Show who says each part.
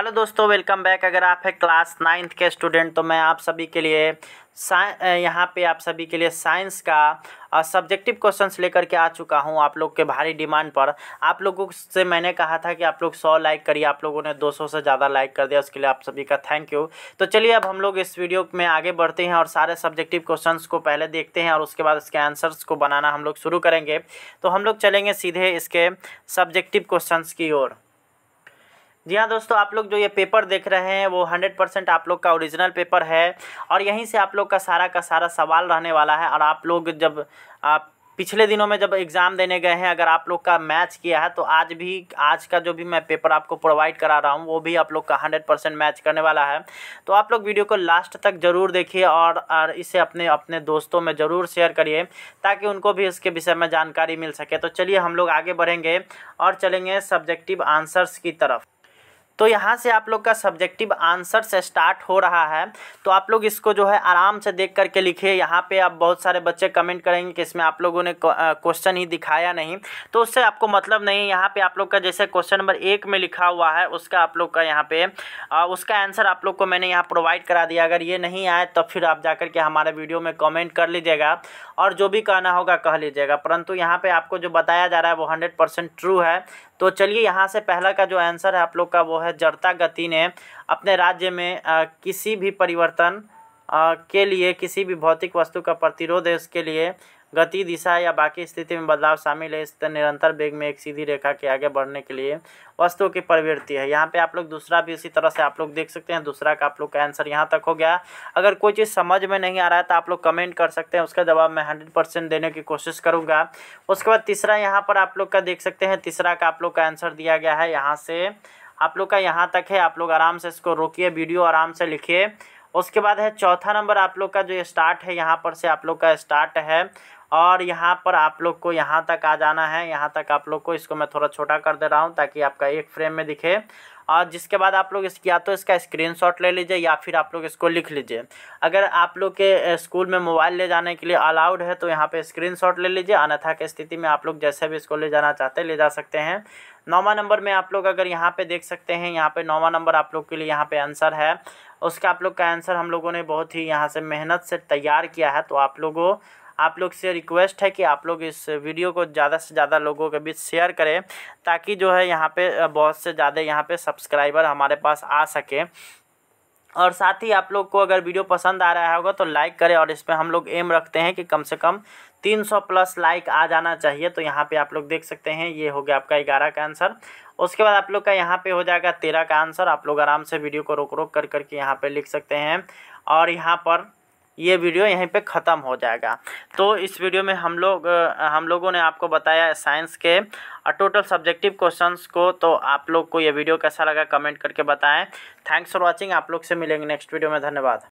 Speaker 1: hello दोस्तों welcome back अगर आप है क्लास नाइन्थ के स्टूडेंट तो मैं आप सभी के लिए यहाँ पे आप सभी के लिए साइंस का सब्जेक्टिव क्वेश्चंस लेकर के आ चुका हूँ आप लोग के भारी डिमांड पर आप लोगों से मैंने कहा था कि आप लोग सौ लाइक करिए आप लोगों ने दो सौ से ज़्यादा लाइक कर दिया उसके लिए आप सभी का थैंक यू तो चलिए अब हम लोग इस वीडियो में आगे बढ़ते हैं और सारे सब्जेक्टिव क्वेश्चन को पहले देखते हैं और उसके बाद इसके आंसर्स को बनाना हम लोग शुरू करेंगे तो हम लोग चलेंगे सीधे इसके सब्जेक्टिव क्वेश्चन की ओर जी हाँ दोस्तों आप लोग जो ये पेपर देख रहे हैं वो 100 परसेंट आप लोग का ओरिजिनल पेपर है और यहीं से आप लोग का सारा का सारा सवाल रहने वाला है और आप लोग जब आप पिछले दिनों में जब एग्ज़ाम देने गए हैं अगर आप लोग का मैच किया है तो आज भी आज का जो भी मैं पेपर आपको प्रोवाइड करा रहा हूँ वो भी आप लोग का हंड्रेड परसेंट मैच करने वाला है तो आप लोग वीडियो को लास्ट तक ज़रूर देखिए और, और इसे अपने अपने दोस्तों में ज़रूर शेयर करिए ताकि उनको भी इसके विषय में जानकारी मिल सके तो चलिए हम लोग आगे बढ़ेंगे और चलेंगे सब्जेक्टिव आंसर्स की तरफ तो यहाँ से आप लोग का सब्जेक्टिव आंसर से स्टार्ट हो रहा है तो आप लोग इसको जो है आराम से देख करके लिखिए यहाँ पे आप बहुत सारे बच्चे कमेंट करेंगे कि इसमें आप लोगों ने क्वेश्चन ही दिखाया नहीं तो उससे आपको मतलब नहीं यहाँ पे आप लोग का जैसे क्वेश्चन नंबर एक में लिखा हुआ है उसका आप लोग का यहाँ पे आ, उसका आंसर आप लोग को मैंने यहाँ प्रोवाइड करा दिया अगर ये नहीं आए तो फिर आप जा के हमारे वीडियो में कॉमेंट कर लीजिएगा और जो भी कहना होगा कह लीजिएगा परंतु यहाँ पर आपको जो बताया जा रहा है वो हंड्रेड ट्रू है तो चलिए यहाँ से पहला का जो आंसर है आप लोग का वो है है जड़ता गति ने अपने राज्य में किसी भी परिवर्तन के लिए किसी भी भौतिक वस्तु का प्रतिरोध है उसके लिए गति दिशा या बाकी स्थिति में बदलाव शामिल है इस निरंतर वेग में एक सीधी रेखा के आगे बढ़ने के लिए वस्तु की प्रवृत्ति है यहाँ पे आप लोग दूसरा भी इसी तरह से आप लोग देख सकते हैं दूसरा का आप लोग का आंसर यहाँ तक हो गया अगर कोई चीज़ समझ में नहीं आ रहा है तो आप लोग कमेंट कर सकते हैं उसका जवाब मैं हंड्रेड परसेंट देने की कोशिश करूँगा उसके बाद तीसरा यहाँ पर आप लोग का देख सकते हैं तीसरा का आप लोग का आंसर दिया गया है यहाँ से आप लोग का यहाँ तक है आप लोग आराम से इसको रोकिए वीडियो आराम से लिखिए उसके बाद है चौथा नंबर आप लोग का जो स्टार्ट है यहाँ पर से आप लोग का स्टार्ट है और यहाँ पर आप लोग को यहाँ तक आ जाना है यहाँ तक आप लोग को इसको मैं थोड़ा छोटा कर दे रहा हूँ ताकि आपका एक फ्रेम में दिखे और जिसके बाद आप लोग इस या तो इसका स्क्रीनशॉट ले लीजिए या फिर आप लोग इसको लिख लीजिए अगर आप लोग के स्कूल में मोबाइल ले जाने के लिए अलाउड है तो यहाँ पे स्क्रीनशॉट ले लीजिए अन्यथा की स्थिति में आप लोग जैसे भी इसको ले जाना चाहते हैं ले जा सकते हैं नौवा नंबर में आप लोग अगर यहाँ पर देख सकते हैं यहाँ पर नौवा नंबर आप लोग के लिए यहाँ पे आंसर है उसका आप लोग का आंसर हम लोगों ने बहुत ही यहाँ से मेहनत से तैयार किया है तो आप लोगों आप लोग से रिक्वेस्ट है कि आप लोग इस वीडियो को ज़्यादा से ज़्यादा लोगों के बीच शेयर करें ताकि जो है यहाँ पे बहुत से ज़्यादा यहाँ पे सब्सक्राइबर हमारे पास आ सके और साथ ही आप लोग को अगर वीडियो पसंद आ रहा होगा तो लाइक करें और इस पर हम लोग एम रखते हैं कि कम से कम 300 प्लस लाइक आ जाना चाहिए तो यहाँ पे आप लोग देख सकते हैं ये हो गया आपका ग्यारह का आंसर उसके बाद आप लोग का यहाँ पे हो जाएगा तेरह का आंसर आप लोग आराम से वीडियो को रोक रोक कर करके यहाँ पर लिख सकते हैं और यहाँ पर ये वीडियो यहीं पे ख़त्म हो जाएगा तो इस वीडियो में हम लोग हम लोगों ने आपको बताया साइंस के टोटल सब्जेक्टिव क्वेश्चंस को तो आप लोग को ये वीडियो कैसा लगा कमेंट करके बताएं थैंक्स फॉर वाचिंग आप लोग से मिलेंगे नेक्स्ट वीडियो में धन्यवाद